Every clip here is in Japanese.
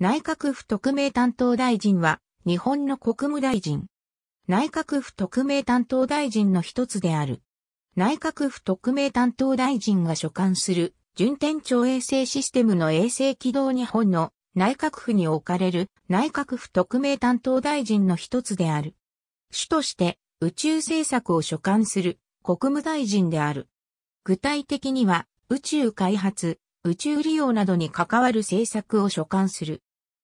内閣府特命担当大臣は、日本の国務大臣。内閣府特命担当大臣の一つである。内閣府特命担当大臣が所管する、順天庁衛星システムの衛星軌道日本の内閣府に置かれる内閣府特命担当大臣の一つである。主として宇宙政策を所管する国務大臣である。具体的には宇宙開発、宇宙利用などに関わる政策を所管する。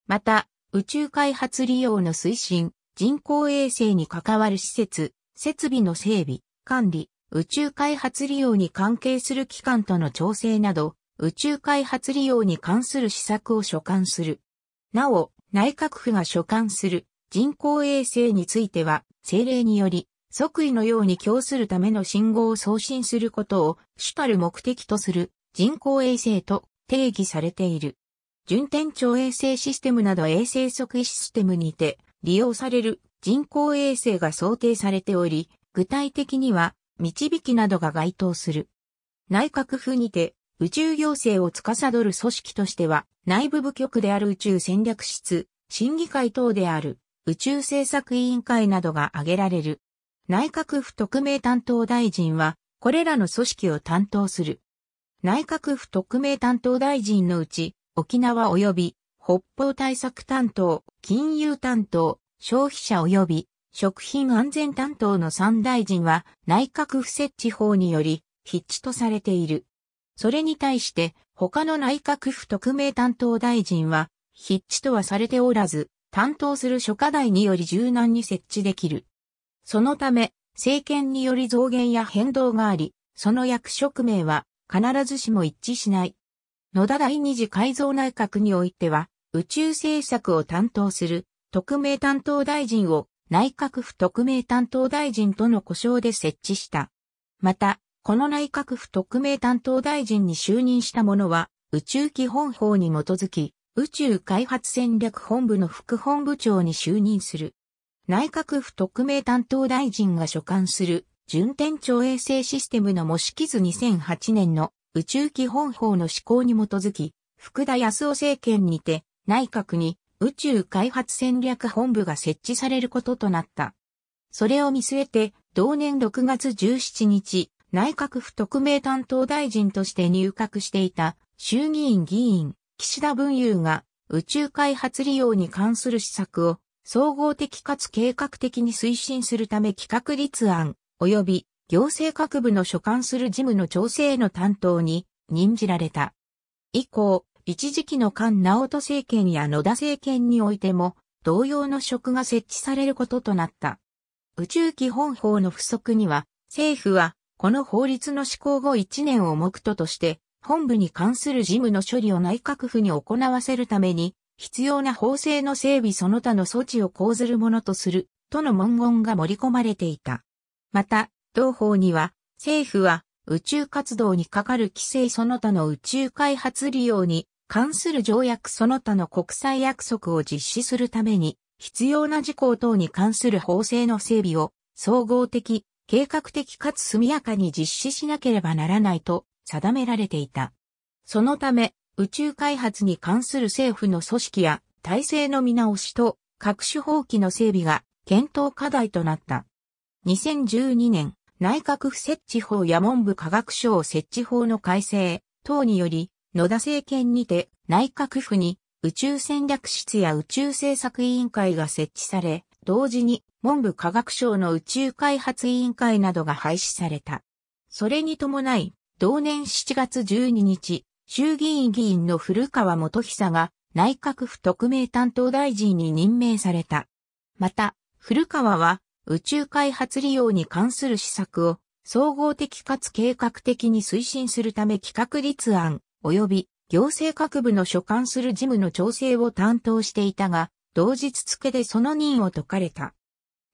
また、宇宙開発利用の推進、人工衛星に関わる施設、設備の整備、管理、宇宙開発利用に関係する機関との調整など、宇宙開発利用に関する施策を所管する。なお、内閣府が所管する人工衛星については、政令により、即位のように供するための信号を送信することを主たる目的とする人工衛星と定義されている。順天長衛星システムなど衛星測位システムにて利用される人工衛星が想定されており、具体的には、導きなどが該当する。内閣府にて、宇宙行政を司る組織としては、内部部局である宇宙戦略室、審議会等である宇宙政策委員会などが挙げられる。内閣府特命担当大臣は、これらの組織を担当する。内閣府特命担当大臣のうち、沖縄及び北方対策担当、金融担当、消費者及び食品安全担当の3大臣は内閣府設置法により筆致とされている。それに対して他の内閣府特命担当大臣は筆致とはされておらず、担当する諸課題により柔軟に設置できる。そのため、政権により増減や変動があり、その役職名は必ずしも一致しない。野田第二次改造内閣においては、宇宙政策を担当する特命担当大臣を内閣府特命担当大臣との呼称で設置した。また、この内閣府特命担当大臣に就任した者は、宇宙基本法に基づき、宇宙開発戦略本部の副本部長に就任する。内閣府特命担当大臣が所管する、順天庁衛星システムの模式図2008年の宇宙基本法の施行に基づき、福田康夫政権にて、内閣に宇宙開発戦略本部が設置されることとなった。それを見据えて、同年6月17日、内閣府特命担当大臣として入閣していた衆議院議員、岸田文雄が宇宙開発利用に関する施策を総合的かつ計画的に推進するため企画立案及び行政各部の所管する事務の調整の担当に任じられた。以降、一時期の菅直人政権や野田政権においても、同様の職が設置されることとなった。宇宙基本法の不足には、政府は、この法律の施行後1年を目途として、本部に関する事務の処理を内閣府に行わせるために、必要な法制の整備その他の措置を講ずるものとする、との文言が盛り込まれていた。また、同法には、政府は宇宙活動に係る規制その他の宇宙開発利用に関する条約その他の国際約束を実施するために必要な事項等に関する法制の整備を総合的、計画的かつ速やかに実施しなければならないと定められていた。そのため宇宙開発に関する政府の組織や体制の見直しと各種法規の整備が検討課題となった。2012年内閣府設置法や文部科学省設置法の改正等により、野田政権にて内閣府に宇宙戦略室や宇宙政策委員会が設置され、同時に文部科学省の宇宙開発委員会などが廃止された。それに伴い、同年7月12日、衆議院議員の古川元久が内閣府特命担当大臣に任命された。また、古川は宇宙開発利用に関する施策を総合的かつ計画的に推進するため企画立案及び行政各部の所管する事務の調整を担当していたが、同日付でその任を解かれた。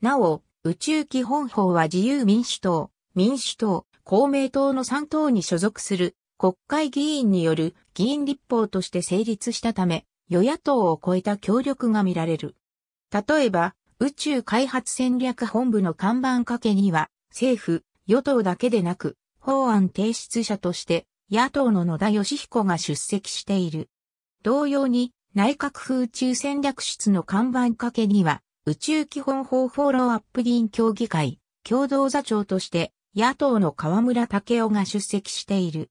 なお、宇宙基本法は自由民主党、民主党、公明党の3党に所属する国会議員による議員立法として成立したため、与野党を超えた協力が見られる。例えば、宇宙開発戦略本部の看板掛けには、政府、与党だけでなく、法案提出者として、野党の野田義彦が出席している。同様に、内閣府宇宙戦略室の看板掛けには、宇宙基本法フォローアップ議員協議会、共同座長として、野党の河村武雄が出席している。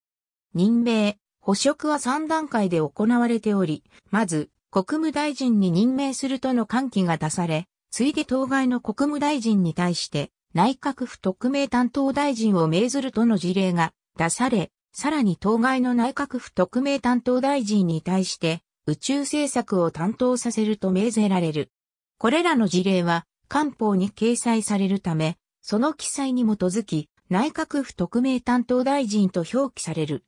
任命、補職は3段階で行われており、まず、国務大臣に任命するとの喚起が出され、ついで当該の国務大臣に対して、内閣府特命担当大臣を命ずるとの事例が出され、さらに当該の内閣府特命担当大臣に対して、宇宙政策を担当させると命ぜられる。これらの事例は、官報に掲載されるため、その記載に基づき、内閣府特命担当大臣と表記される。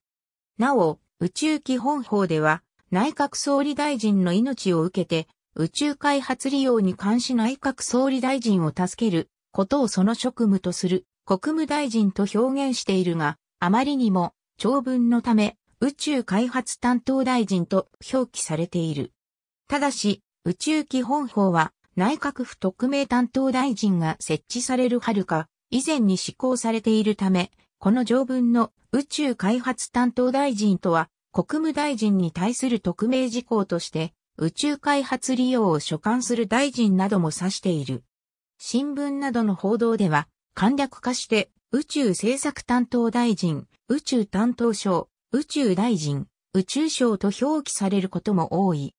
なお、宇宙基本法では、内閣総理大臣の命を受けて、宇宙開発利用に関し内閣総理大臣を助けることをその職務とする国務大臣と表現しているが、あまりにも長文のため宇宙開発担当大臣と表記されている。ただし、宇宙基本法は内閣府特命担当大臣が設置されるはるか以前に施行されているため、この条文の宇宙開発担当大臣とは国務大臣に対する特命事項として宇宙開発利用を所管する大臣なども指している。新聞などの報道では、簡略化して宇宙政策担当大臣、宇宙担当省、宇宙大臣、宇宙省と表記されることも多い。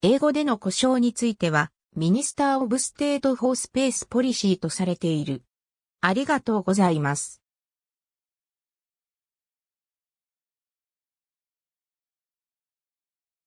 英語での故障については、ミニスター・オブ・ステート・フォー・スペース・ポリシーとされている。ありがとうございます。